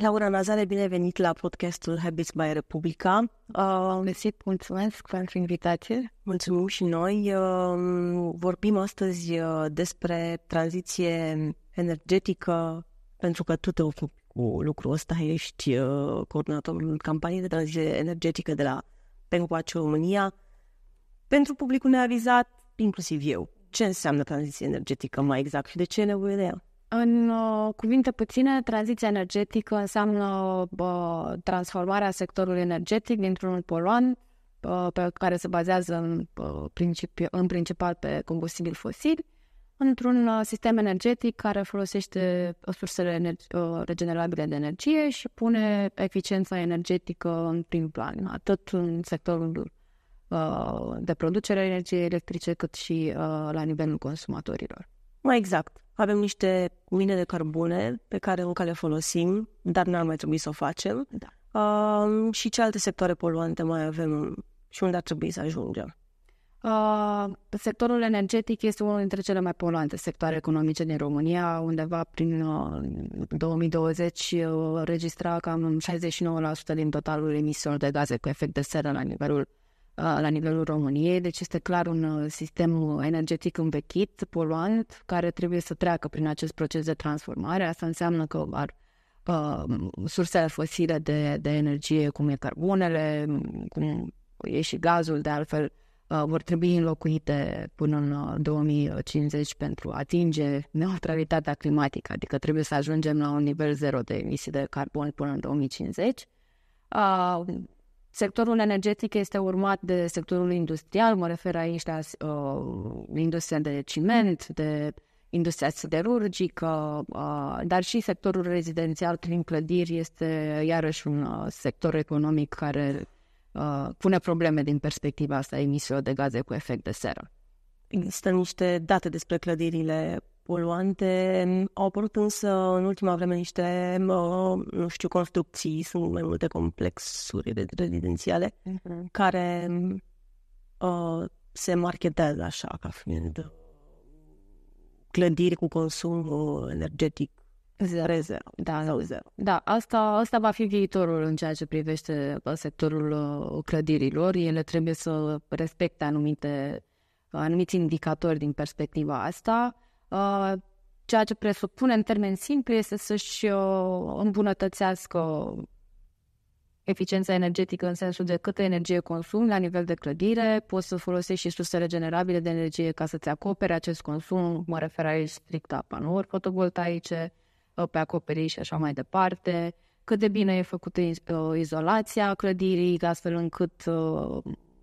Laura Nazare, bine venit la podcastul Habits by Republica. Am găsit, mulțumesc pentru invitație. Mulțumim și noi. Ehm, vorbim astăzi eh, despre tranziție energetică, pentru că tu te ocupi cu lucrul ăsta, ești eh, coordonatorul campaniei de tranziție energetică de la Pencoace România. Pentru publicul neavizat, inclusiv eu, ce înseamnă tranziție energetică mai exact și de ce e nevoie de ea? În uh, cuvinte puține, tranziția energetică înseamnă transformarea sectorului energetic dintr-unul poluant pe care se bazează în, principi, în principal pe combustibil fosil într-un uh, sistem energetic care folosește uh, sursele regenerabile de energie și pune eficiența energetică în prim plan, atât în sectorul de producere a energiei electrice, cât și la nivelul consumatorilor. Mai exact, avem niște mine de cărbune pe care încă le folosim, dar n-ar mai trebui să o facem. Da. Uh, și ce alte sectoare poluante mai avem și unde ar trebui să ajungem? Uh, sectorul energetic este unul dintre cele mai poluante sectoare economice din România, undeva prin uh, 2020 uh, registra cam 69% din totalul emisiilor de gaze cu efect de seră la nivelul Uh, la nivelul României, deci este clar un uh, sistem energetic învechit, poluant, care trebuie să treacă prin acest proces de transformare. Asta înseamnă că ar, uh, sursele fosile de, de energie, cum e carbonele, cum e și gazul, de altfel, uh, vor trebui înlocuite până în 2050 uh, pentru a atinge neutralitatea climatică, adică trebuie să ajungem la un nivel zero de emisii de carbon până în 2050. Uh, Sectorul energetic este urmat de sectorul industrial, mă refer aici la uh, industria de ciment, de industria siderurgică, uh, dar și sectorul rezidențial prin clădiri este iarăși un uh, sector economic care uh, pune probleme din perspectiva asta emisiilor de gaze cu efect de seră. Există niște date despre clădirile poluante. Au apărut însă în ultima vreme niște, nu știu, construcții, sunt mai multe complexuri de rezidențiale mm-hmm. care uh, se marketează așa ca fiind clădiri cu consum energetic zero. zero. Da, sau da, zero. Da, asta, asta va fi viitorul în ceea ce privește ă, sectorul ă, clădirilor. Ele trebuie să respecte anumite anumiți indicatori din perspectiva asta Uh, ceea ce presupune în termen simplu este să-și uh, îmbunătățească eficiența energetică în sensul de câtă energie consum la nivel de clădire, poți să folosești și surse regenerabile de energie ca să-ți acopere acest consum, mă refer aici strict la panouri fotovoltaice, uh, pe acoperiș și așa mai departe, cât de bine e făcută izolația clădirii, astfel încât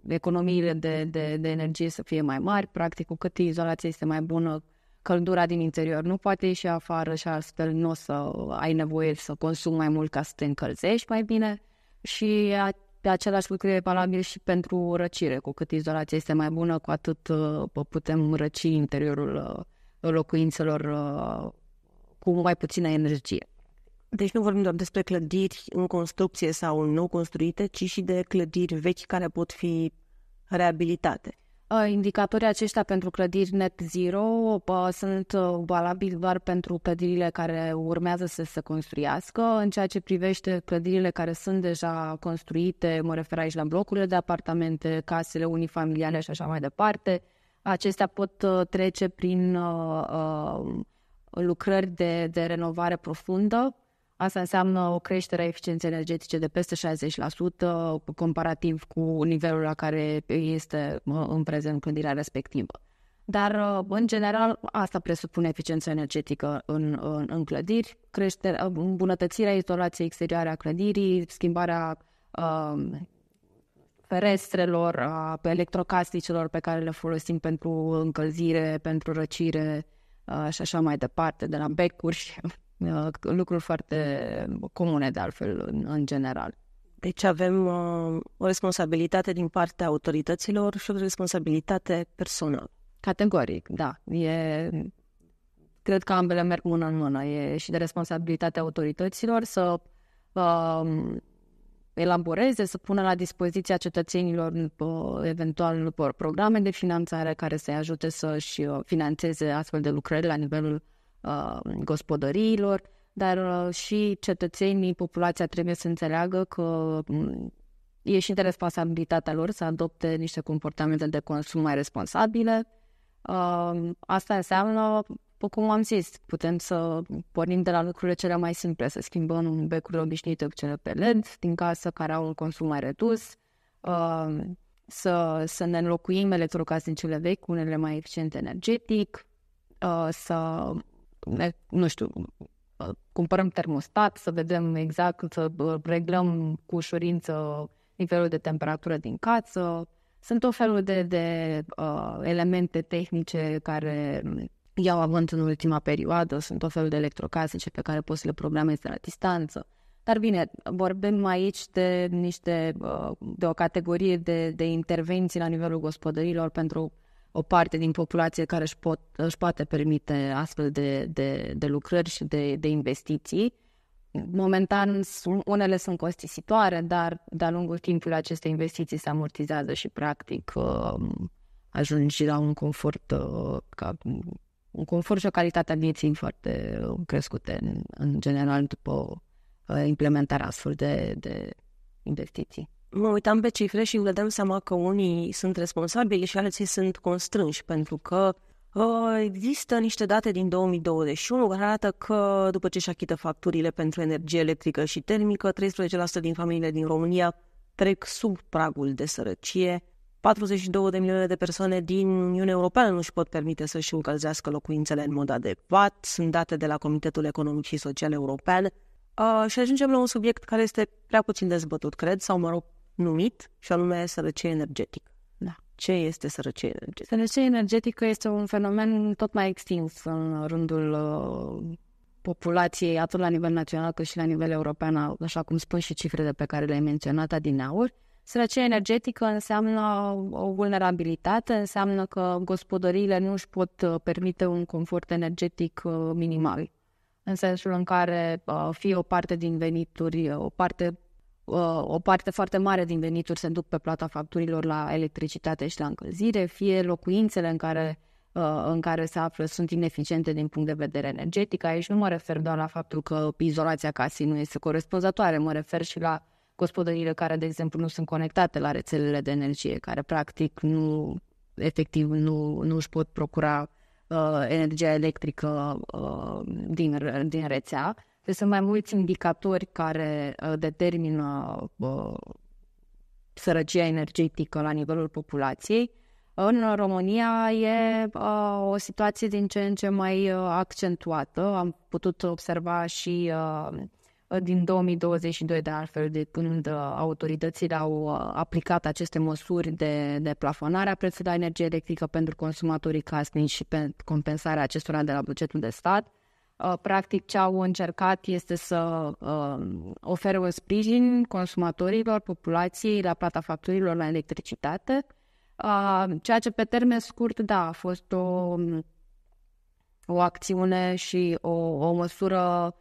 economiile de, de, de energie să fie mai mari, practic cu cât izolația este mai bună, căldura din interior. Nu poate ieși afară și astfel nu o să ai nevoie să consumi mai mult ca să te încălzești mai bine și pe același lucru e valabil și pentru răcire. Cu cât izolația este mai bună, cu atât uh, putem răci interiorul uh, locuințelor uh, cu mai puțină energie. Deci nu vorbim doar despre clădiri în construcție sau nou construite, ci și de clădiri vechi care pot fi reabilitate. Uh, indicatorii aceștia pentru clădiri net zero uh, sunt uh, valabili doar pentru clădirile care urmează să se construiască. În ceea ce privește clădirile care sunt deja construite, mă refer aici la blocurile de apartamente, casele unifamiliale și așa mai departe, acestea pot trece prin lucrări de, de renovare profundă Asta înseamnă o creștere a eficienței energetice de peste 60% comparativ cu nivelul la care este în prezent clădirea respectivă. Dar, în general, asta presupune eficiența energetică în, în, în clădiri, creșterea, îmbunătățirea izolației exterioare a clădirii, schimbarea um, ferestrelor, a electrocasnicelor pe care le folosim pentru încălzire, pentru răcire uh, și așa mai departe, de la becuri Uh, lucruri foarte comune de altfel în, în general. Deci avem uh, o responsabilitate din partea autorităților și o responsabilitate personală. Categoric, da. E, cred că ambele merg mână în mână. E și de responsabilitatea autorităților să uh, elaboreze, să pună la dispoziția cetățenilor uh, eventual uh, programe de finanțare care să-i ajute să-și uh, finanțeze astfel de lucrări la nivelul Uh, gospodăriilor, dar uh, și cetățenii, populația trebuie să înțeleagă că mm, e și de responsabilitatea lor să adopte niște comportamente de consum mai responsabile. Uh, asta înseamnă, după cum am zis, putem să pornim de la lucrurile cele mai simple, să schimbăm becurile obișnuite cu cele pe LED din casă, care au un consum mai redus, să, să ne înlocuim electrocasnicele vechi cu unele mai eficiente energetic, să nu știu, uh, cumpărăm termostat să vedem exact, să uh, reglăm cu ușurință nivelul de temperatură din casă. Sunt o felul de, de uh, elemente tehnice care iau avânt în ultima perioadă, sunt o felul de electrocasnice pe care poți să le programezi de la distanță. Dar bine, vorbim aici de niște, uh, de o categorie de, de intervenții la nivelul gospodărilor pentru o parte din populație care își, pot, își poate permite astfel de, de, de lucrări și de, de investiții. Momentan unele sunt costisitoare, dar de-a lungul timpului aceste investiții se amortizează și practic um, ajungi la un confort uh, ca, un confort și o calitate a vieții foarte uh, crescute în, în general după uh, implementarea astfel de, de investiții mă uitam pe cifre și îmi dădeam seama că unii sunt responsabili și alții sunt constrânși, pentru că uh, există niște date din 2021 care arată că după ce își achită facturile pentru energie electrică și termică, 13% din familiile din România trec sub pragul de sărăcie, 42 de milioane de persoane din Uniunea Europeană nu își pot permite să-și încălzească locuințele în mod adecvat, sunt date de la Comitetul Economic și Social European, Uh, și ajungem la un subiect care este prea puțin dezbătut, cred, sau mă rog, numit și anume sărăcie energetică. Da. Ce este sărăcie energetică? Sărăcie energetică este un fenomen tot mai extins în rândul uh, populației, atât la nivel național cât și la nivel european, așa cum spun și cifrele pe care le-ai menționat adineauri. Sărăcie energetică înseamnă o vulnerabilitate, înseamnă că gospodăriile nu își pot uh, permite un confort energetic uh, minimal. În sensul în care fie o parte din venituri, o parte Uh, o parte foarte mare din venituri se duc pe plata facturilor la electricitate și la încălzire, fie locuințele în care, uh, în care se află sunt ineficiente din punct de vedere energetic. Aici nu mă refer doar la faptul că izolația casei nu este corespunzătoare, mă refer și la gospodăriile care, de exemplu, nu sunt conectate la rețelele de energie, care practic nu, efectiv, nu, nu își pot procura uh, energia electrică uh, din, din rețea. Uh, deci sunt mai mulți indicatori care uh, determină uh, sărăcia energetică la nivelul populației. În România e uh, o situație din ce în ce mai uh, accentuată. Am putut observa și uh, din 2022, de altfel, de când autoritățile au uh, aplicat aceste măsuri de, de plafonare a prețului la energie electrică pentru consumatorii casnici și pentru compensarea acestora de la bugetul de stat. Uh, practic, ce au încercat este să uh, ofere un sprijin consumatorilor, populației, la plata facturilor la electricitate, uh, ceea ce pe termen scurt, da, a fost o, o acțiune și o, o măsură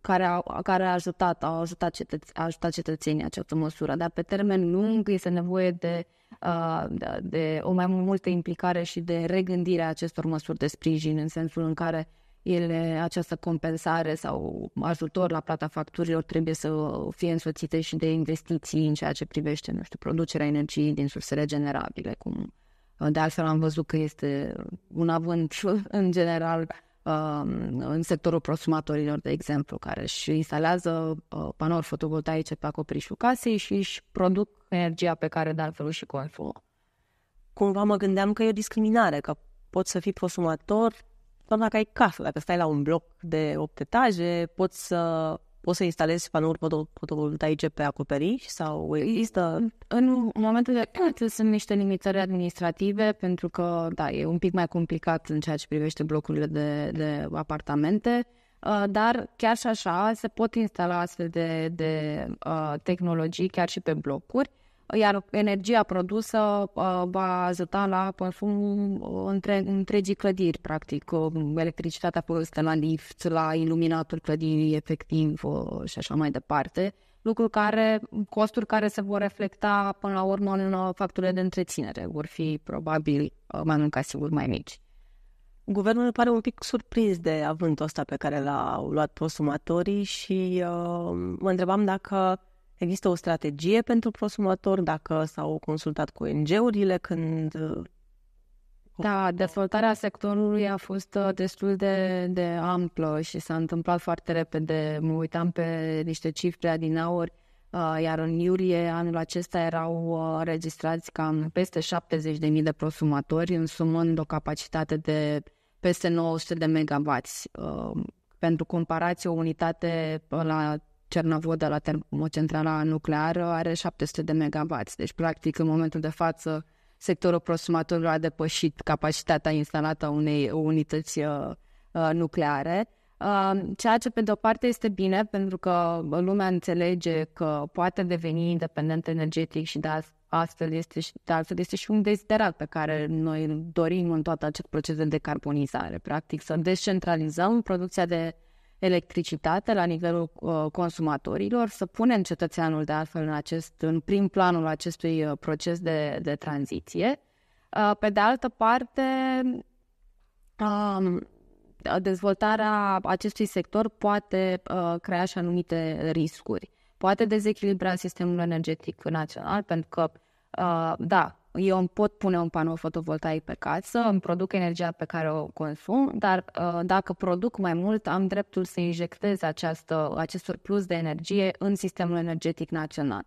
care a, care a ajutat, a ajutat, cetăț- a ajutat cetățenii această măsură, dar pe termen lung este nevoie de uh, Uh, da, de o mai multă implicare și de regândire a acestor măsuri de sprijin, în sensul în care ele, această compensare sau ajutor la plata facturilor trebuie să fie însoțite și de investiții în ceea ce privește, nu știu, producerea energiei din surse regenerabile, cum uh, de altfel am văzut că este un avânt în general Um, în sectorul prosumatorilor de exemplu, care își instalează uh, panouri fotovoltaice pe acoperișul casei și își produc energia pe care de altfel și consumă. Cumva mă gândeam că e o discriminare, că poți să fii prosumator doar dacă ai casă, dacă stai la un bloc de 8 etaje, poți să poți să instalezi panouri fotovoltaice pe acoperiș sau există? În momentul de față sunt niște limitări administrative pentru că, da, e un pic mai complicat în ceea ce privește blocurile de, de apartamente, uh, dar chiar și așa se pot instala astfel de, de uh, tehnologii chiar și pe blocuri iar energia produsă uh, va ajuta la consumul uh, între, întregii clădiri, practic, uh, electricitatea folosită la lift, la iluminatul clădirii efectiv și așa mai departe, lucruri care, costuri care se vor reflecta până la urmă în facturile de întreținere, vor fi probabil mai mult ca sigur mai mici. Guvernul pare un pic surprins de avântul ăsta pe care l-au luat consumatorii și uh, mă întrebam dacă Există o strategie pentru prosumător dacă s-au consultat cu ONG-urile când... Uh, da, dezvoltarea sectorului a fost uh, destul de, de amplă și s-a întâmplat foarte repede. Mă uitam pe niște cifre adinauri, uh, iar în iulie anul acesta erau registrați cam peste 70.000 de prosumatori, însumând o capacitate de peste 900 de megawatts. Pentru comparație, o unitate la Cernavodă la termocentrala nucleară are 700 de megawatts. Deci, practic, în momentul de față, sectorul consumatorilor a depășit capacitatea instalată a unei unități uh, uh, nucleare. Uh, ceea ce, pe de-o parte, este bine, pentru că lumea înțelege că poate deveni independent energetic și de astfel este, și, de astfel este și un deziderat pe care noi îl dorim în tot acest proces de decarbonizare. Practic, să descentralizăm producția de electricitate la nivelul uh, consumatorilor, să punem cetățeanul de altfel în, acest, în prim planul acestui uh, proces de, de tranziție. Uh, pe de altă parte, uh, dezvoltarea acestui sector poate uh, crea și anumite riscuri. Poate dezechilibra sistemul energetic național, pentru că, uh, da, eu îmi pot pune un panou fotovoltaic pe casă, îmi produc energia pe care o consum, dar uh, dacă produc mai mult, am dreptul să injectez această, acest surplus de energie în sistemul energetic național.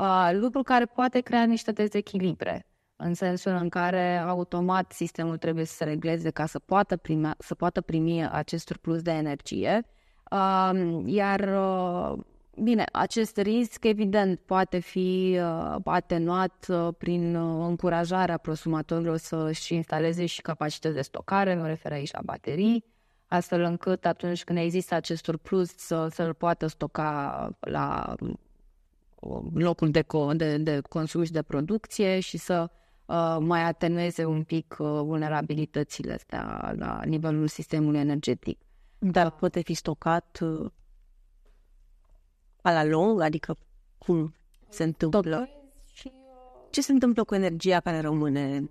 Uh, lucru care poate crea niște dezechilibre, în sensul în care automat sistemul trebuie să se regleze ca să poată, prima, să poată primi acest surplus de energie, um, iar uh, Bine, acest risc, evident, poate fi uh, atenuat uh, prin uh, încurajarea prosumatorilor să-și instaleze și capacități de stocare, mă refer aici la baterii, astfel încât atunci când există acest surplus să, să-l poată stoca la uh, locul de, co- de, de consum și de producție și să uh, mai atenueze un pic uh, vulnerabilitățile astea la nivelul sistemului energetic. Dar poate fi stocat uh pa la lung, adică cum se întâmplă? Ce se întâmplă cu energia care rămâne?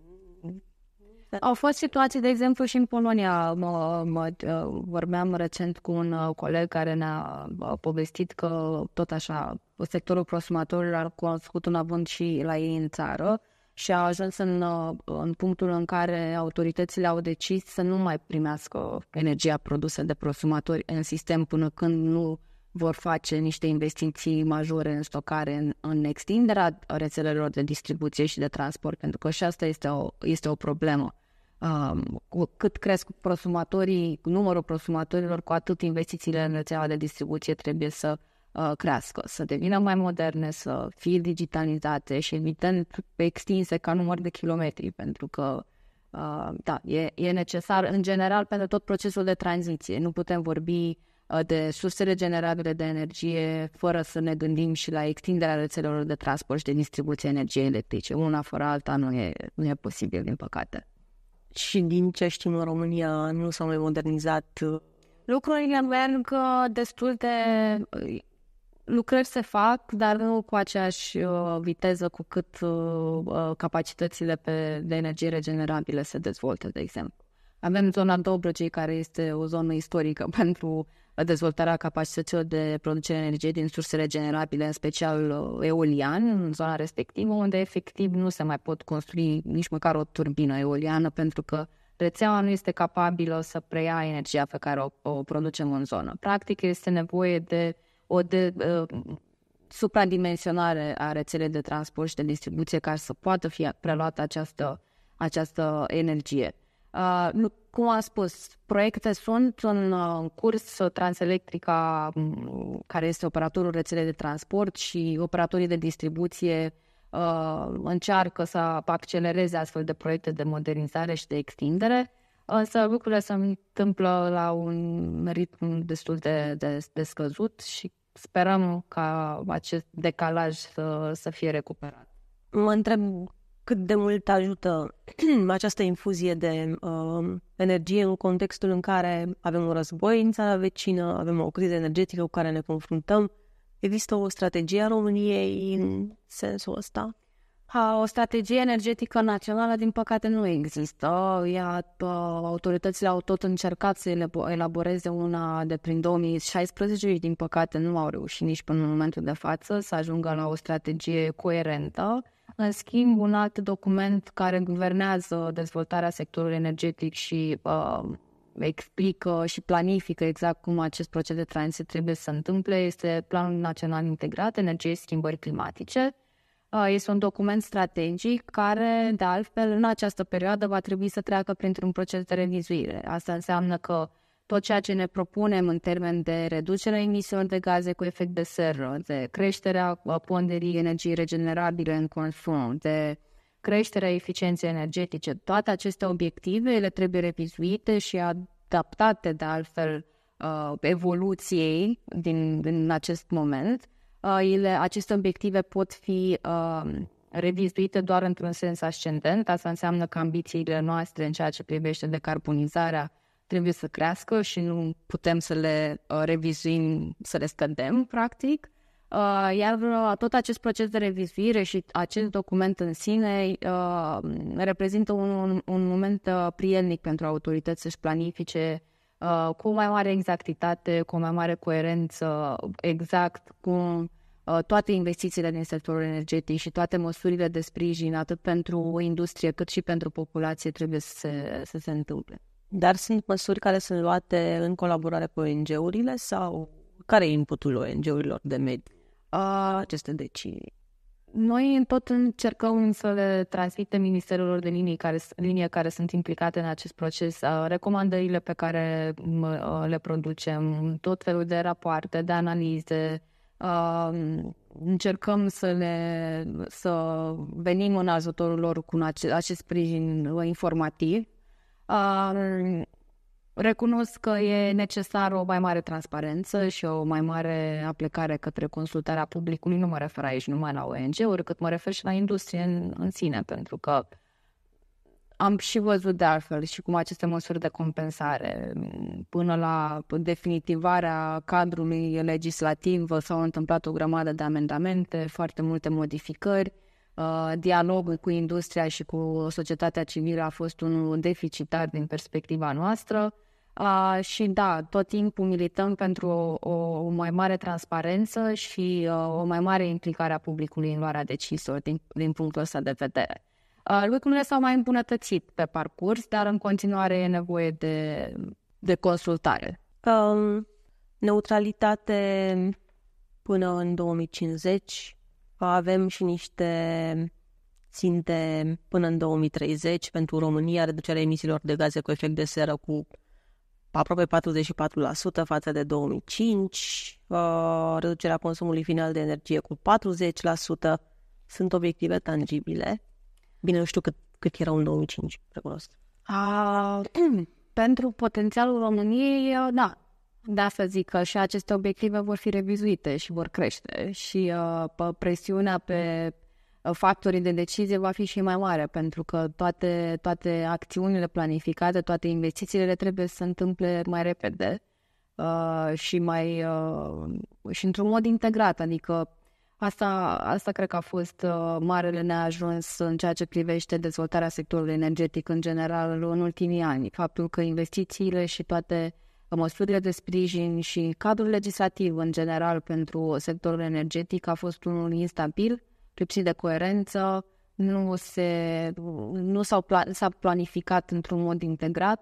Au fost situații, de exemplu, și în Polonia. Mă, mă, ă, vorbeam recent cu un uh, coleg care ne-a uh, povestit că, tot așa, sectorul prosumatorilor a cunoscut un avânt și la ei în țară și a ajuns în, uh, în punctul în care autoritățile au decis să nu mai primească energia produsă de prosumatori în sistem până când nu vor face niște investiții majore în stocare, în, în extinderea rețelelor de distribuție și de transport, pentru că și asta este o, este o problemă. Um, cât cresc prosumatorii, numărul prosumatorilor, cu atât investițiile în rețeaua de distribuție trebuie să uh, crească, să devină mai moderne, să fie digitalizate și evident extinse ca număr de kilometri, pentru că uh, da, e, e necesar în general pentru tot procesul de tranziție. Nu putem vorbi Uh, de surse regenerabile de energie, fără să ne gândim și la extinderea rețelelor de transport și de distribuție energiei electrice. Una fără alta nu e, nu e posibil, din păcate. Și din ce știm în România, nu s-au mai modernizat? Uh, Lucrurile merg uh, destul de... Lucrări se fac, dar nu cu aceeași viteză cu cât capacitățile pe, de energie regenerabile se dezvoltă, de exemplu. Avem zona Dobrogei, care este o zonă istorică pentru dezvoltarea capacităților de producere energie din surse regenerabile, în special uh, eolian, în zona respectivă, unde efectiv nu se mai pot construi nici măcar o turbină eoliană, pentru că rețeaua nu este capabilă să preia energia pe care o, o producem în zonă. Practic este nevoie de o de, uh, supradimensionare a rețelei de transport și de distribuție care să poată fi preluată această, această energie. Uh, cum am spus, proiecte sunt în, uh, în curs uh, Transelectrica, mm, care este operatorul rețelei de transport și operatorii de distribuție uh, încearcă să accelereze astfel de proiecte de modernizare și de extindere, însă lucrurile se întâmplă la un ritm destul de, de, de scăzut și sperăm ca acest decalaj să, să fie recuperat. Mă întreb cât de mult ajută această infuzie de uh, energie în contextul în care avem un război în țara vecină, avem o criză energetică cu care ne confruntăm. Există o strategie a României în sensul ăsta? Ha, o strategie energetică națională, din păcate, nu există. Iată, uh, autoritățile au tot încercat să elaboreze una de prin 2016 și, din păcate, nu au reușit nici până în momentul de față să ajungă la o strategie coerentă. În schimb, un alt document care guvernează dezvoltarea sectorului energetic și uh, explică și planifică exact cum acest proces de tranziție trebuie să întâmple este Planul Național Integrat Energiei Schimbări Climatice. Uh, este un document strategic care, de altfel, în această perioadă va trebui să treacă printr-un proces de revizuire. Asta înseamnă că uh, tot ceea ce ne propunem în termen de reducerea emisiilor de gaze cu efect de seră, de creșterea ponderii energiei regenerabile în consum, de creșterea eficienței energetice, toate aceste obiective, ele trebuie revizuite și adaptate de altfel uh, evoluției din, din acest moment. Uh, ele, aceste obiective pot fi uh, revizuite doar într-un sens ascendent, asta înseamnă că ambițiile noastre în ceea ce privește decarbonizarea trebuie să crească și nu putem să le uh, revizuim, să le scădem, practic. Uh, iar uh, tot acest proces de revizuire și acest document în sine uh, reprezintă un, un, un moment uh, prielnic pentru autorități să-și planifice uh, cu mai mare exactitate, cu mai mare coerență, exact cum uh, toate investițiile din sectorul energetic și toate măsurile de sprijin, atât pentru industrie cât și pentru populație, trebuie să se, să se întâmple. Dar sunt măsuri care sunt luate în colaborare cu ONG-urile sau care e inputul ONG-urilor de mediu? a aceste decizii. Noi tot încercăm să le transmitem ministerelor de linie care, linie care sunt implicate în acest proces, recomandările pe care le producem, tot felul de rapoarte, de analize. Încercăm să, le, să venim în ajutorul lor cu acest sprijin informativ Um, recunosc că e necesară o mai mare transparență și o mai mare aplicare către consultarea publicului. Nu mă refer aici numai la ONG-uri, cât mă refer și la industrie în, în sine, pentru că am și văzut de altfel și cum aceste măsuri de compensare până la definitivarea cadrului legislativ s-au întâmplat o grămadă de amendamente, foarte multe modificări Uh, dialogul cu industria și cu societatea civilă a fost unul deficitar din perspectiva noastră. Uh, și da, tot timpul milităm pentru o, o, mai mare transparență și uh, o mai mare implicare a publicului în luarea deciziilor din, din punctul ăsta de vedere. Uh, lucrurile s-au mai îmbunătățit pe parcurs, dar în continuare e nevoie de, de consultare. Um, neutralitate până în 2050, avem și niște ținte până în 2030 pentru România, reducerea emisiilor de gaze cu efect de seră cu aproape 44% față de 2005, uh, reducerea consumului final de energie cu 40%, sunt obiective tangibile. Bine, nu știu cât, cât erau în 2005, recunosc. A, pentru potențialul României, uh, da, da, să zic că și aceste obiective vor fi revizuite și vor crește și uh, presiunea mhm. pe uh, factorii de decizie va fi și mai mare, pentru că toate, toate acțiunile planificate, toate investițiile trebuie să se întâmple mai repede uh, și mai uh, și într-un mod integrat, adică Asta, asta cred că a fost uh, marele neajuns în ceea ce privește dezvoltarea sectorului energetic în general în ultimii ani. Faptul că investițiile și toate măsurile de sprijin și cadrul legislativ în general pentru sectorul energetic a fost unul instabil, lipsit de coerență, nu, se, nu s-au pla- s-a planificat într-un mod integrat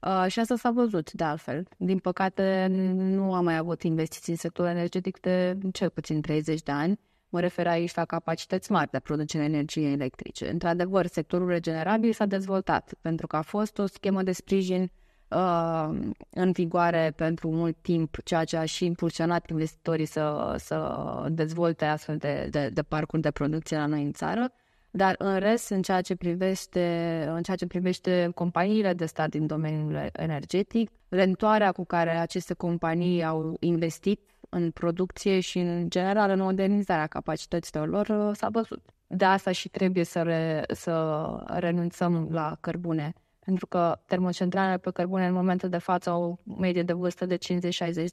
uh, și asta s-a văzut de altfel. Din păcate, nu am mai avut investiții în sectorul energetic de cel puțin 30 de ani. Mă refer aici la capacități mari de producere energiei electrice. Într-adevăr, sectorul regenerabil s-a dezvoltat pentru că a fost o schemă de sprijin uh, Uh, în vigoare pentru mult timp, ceea ce a și impulsionat investitorii să, să dezvolte astfel de, de, de parcuri de producție la noi în țară. Dar în rest, în ceea ce privește, în ceea ce privește companiile de stat din domeniul energetic, rentoarea cu care aceste companii au investit în producție și în general în modernizarea capacităților lor uh, s-a văzut. De asta și trebuie să, re, să renunțăm la cărbune pentru că termocentralele pe cărbune în momentul de față au o medie de vârstă de 50-60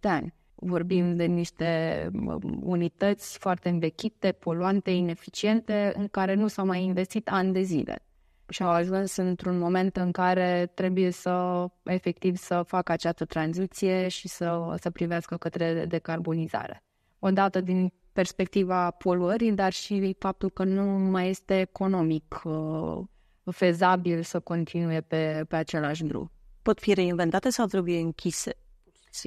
de ani. Vorbim de niște um, unități foarte învechite, poluante, ineficiente, în care nu s-au mai investit ani de zile. Și au ajuns într-un moment în care trebuie să, efectiv, să facă această tranziție și să, să privească către decarbonizare. Odată din perspectiva poluării, dar și faptul că nu mai este economic uh, fezabil să continue pe, pe același drum. Pot fi reinventate sau trebuie închise?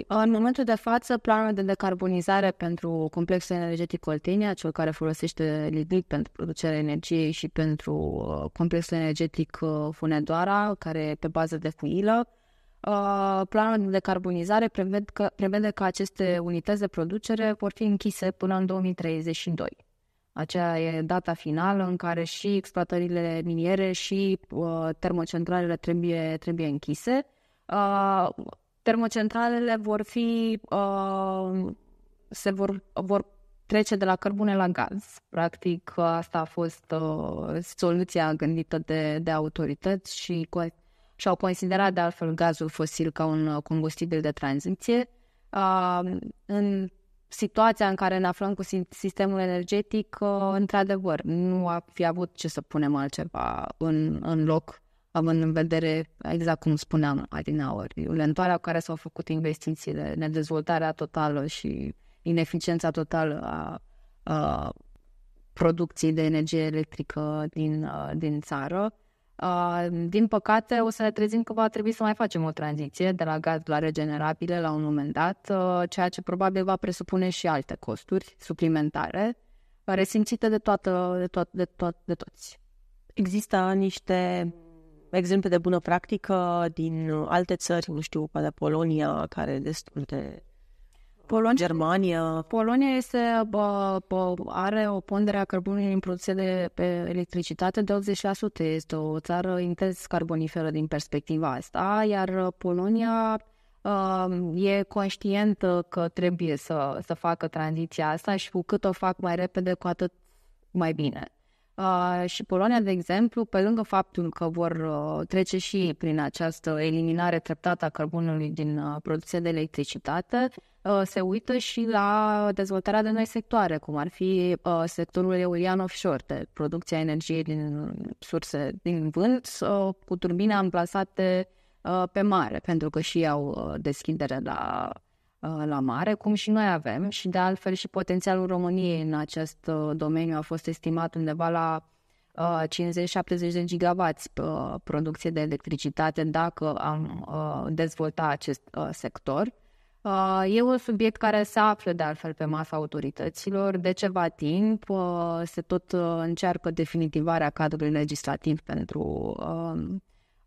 În momentul de față, planul de decarbonizare pentru complexul energetic Oltenia, cel care folosește lignit pentru producerea energiei și pentru uh, complexul energetic uh, Funedoara, care e pe bază de fuilă, uh, planul de decarbonizare prevede că, prevede că aceste unități de producere vor fi închise până în 2032. Aceea e data finală în care și exploatările miniere și uh, termocentralele trebuie, trebuie închise. Uh, termocentralele vor fi, uh, se vor, vor trece de la cărbune la gaz. Practic, asta a fost uh, soluția gândită de, de autorități și cu, și-au considerat de altfel gazul fosil ca un combustibil de tranziție. Uh, în situația în care ne aflăm cu sistemul energetic, uh, într-adevăr, nu a fi avut ce să punem altceva în, în loc, având în vedere, exact cum spuneam adinaori, lentoarea cu care s-au făcut investițiile, nedezvoltarea totală și ineficiența totală a, a producției de energie electrică din, uh, din țară Uh, din păcate, o să ne trezim că va trebui să mai facem o tranziție de la gaz la regenerabile la un moment dat, uh, ceea ce probabil va presupune și alte costuri suplimentare, resimțite de, toată, de, to- de, to- de toți. Există niște exemple de bună practică din alte țări, nu știu, poate Polonia, care destul de Polonia, Germania. Polonia este, bă, bă, are o pondere a cărbunului în producție de pe electricitate de 80%. Este o țară intens carboniferă din perspectiva asta, iar Polonia bă, um, e conștientă că trebuie să, să facă tranziția asta și cu cât o fac mai repede, cu atât mai bine. Uh, și Polonia, de exemplu, pe lângă faptul că vor uh, trece și prin această eliminare treptată a cărbunului din uh, producția de electricitate, se uită și la dezvoltarea de noi sectoare, cum ar fi sectorul eolian offshore, de producția energiei din surse din vânt, cu turbine amplasate pe mare, pentru că și au deschidere la Uh, la mare, cum și noi avem și de altfel și potențialul României în acest uh, domeniu a fost estimat undeva la 50-70 uh, de gigawați producție de electricitate dacă am dezvolta acest sector. E un subiect care se află de altfel pe masa autorităților. De ceva timp se tot încearcă definitivarea cadrului legislativ pentru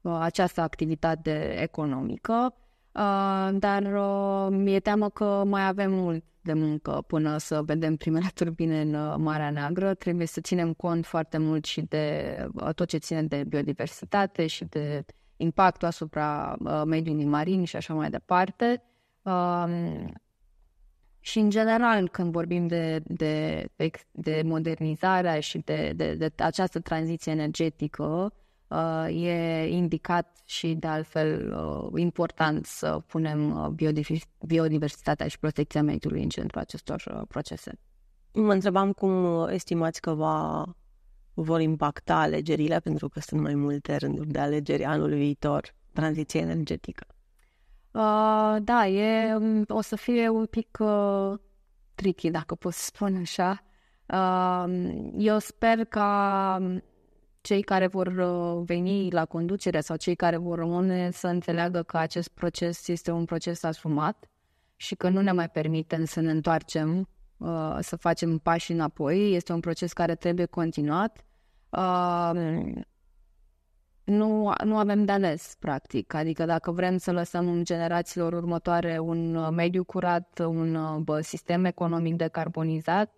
um, această activitate economică. Uh, dar uh, mi-e teamă că mai avem mult de muncă până să vedem primele turbine în uh, Marea Neagră. Trebuie să ținem cont foarte mult și de tot ce ține de biodiversitate și de impactul asupra mediului marin și așa mai departe. Um, și în general, când vorbim de, de, de modernizarea și de, de, de această tranziție energetică, Uh, e indicat și de altfel uh, important să punem uh, biodiversitatea și protecția mediului în centrul acestor procese. Mă întrebam cum estimați că va, vor impacta alegerile, pentru că sunt mai multe rânduri de alegeri anul viitor, tranziție energetică. Uh, da, e, o să fie un pic uh, tricky, dacă pot să spun așa. Uh, eu sper ca um, cei care vor uh, veni la conducere sau cei care vor rămâne să înțeleagă că acest proces este un proces asumat și că nu ne mai permitem să ne întoarcem, uh, să facem pași înapoi. Este un proces care trebuie continuat. Uh, nu, nu avem de ales, practic. Adică dacă vrem să lăsăm în generațiilor următoare un mediu curat, un sistem economic decarbonizat,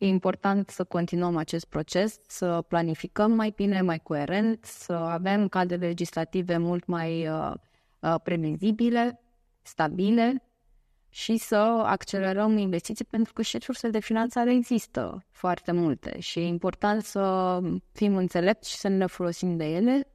E important să continuăm acest proces, să planificăm mai bine, mai coerent, să avem cadre legislative mult mai uh, uh, previzibile, stabile și să accelerăm investiții pentru că și surse de finanțare există foarte multe și e important să fim înțelepți și să ne folosim de ele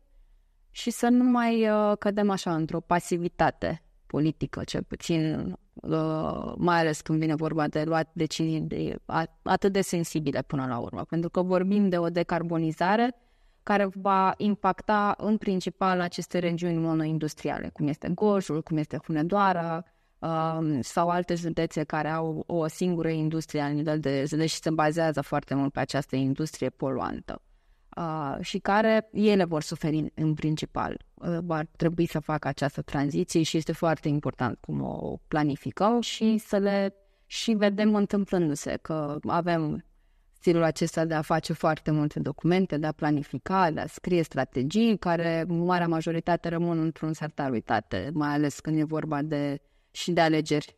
și să nu mai uh, cădem așa într-o pasivitate politică, cel puțin Uh, mai ales când vine vorba de luat decizii de, atât de sensibile până la urmă, pentru că vorbim mm. de o decarbonizare care va impacta în principal aceste regiuni monoindustriale, cum este Gojul, cum este Hunedoara um, sau alte județe care au o singură industrie la nivel de și se bazează foarte mult pe această industrie poluantă uh, și care ele vor suferi în principal. Uh, ar trebui să facă această tranziție și este foarte important cum o planificăm și să le și vedem întâmplându-se că avem stilul acesta de a face foarte multe documente, de a planifica, de a scrie strategii, care marea majoritate rămân într-un sertar da uitate, mai ales când e vorba de și de alegeri.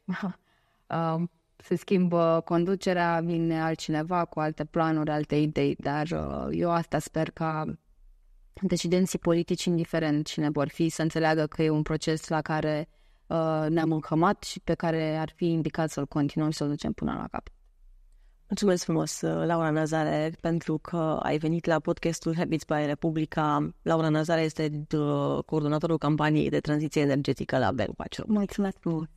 uh, se schimbă conducerea, vine altcineva cu alte planuri, alte idei, dar uh, eu asta sper ca decidenții politici, indiferent cine vor fi, să înțeleagă că e un proces la care uh, ne-am încămat și pe care ar fi indicat să-l continuăm și să-l ducem până la cap. Mulțumesc frumos, uh, Laura Nazare, pentru că ai venit la podcastul Habits by Republica. Laura Nazare este uh, coordonatorul campaniei de tranziție energetică la Belpaceu. Mulțumesc mult!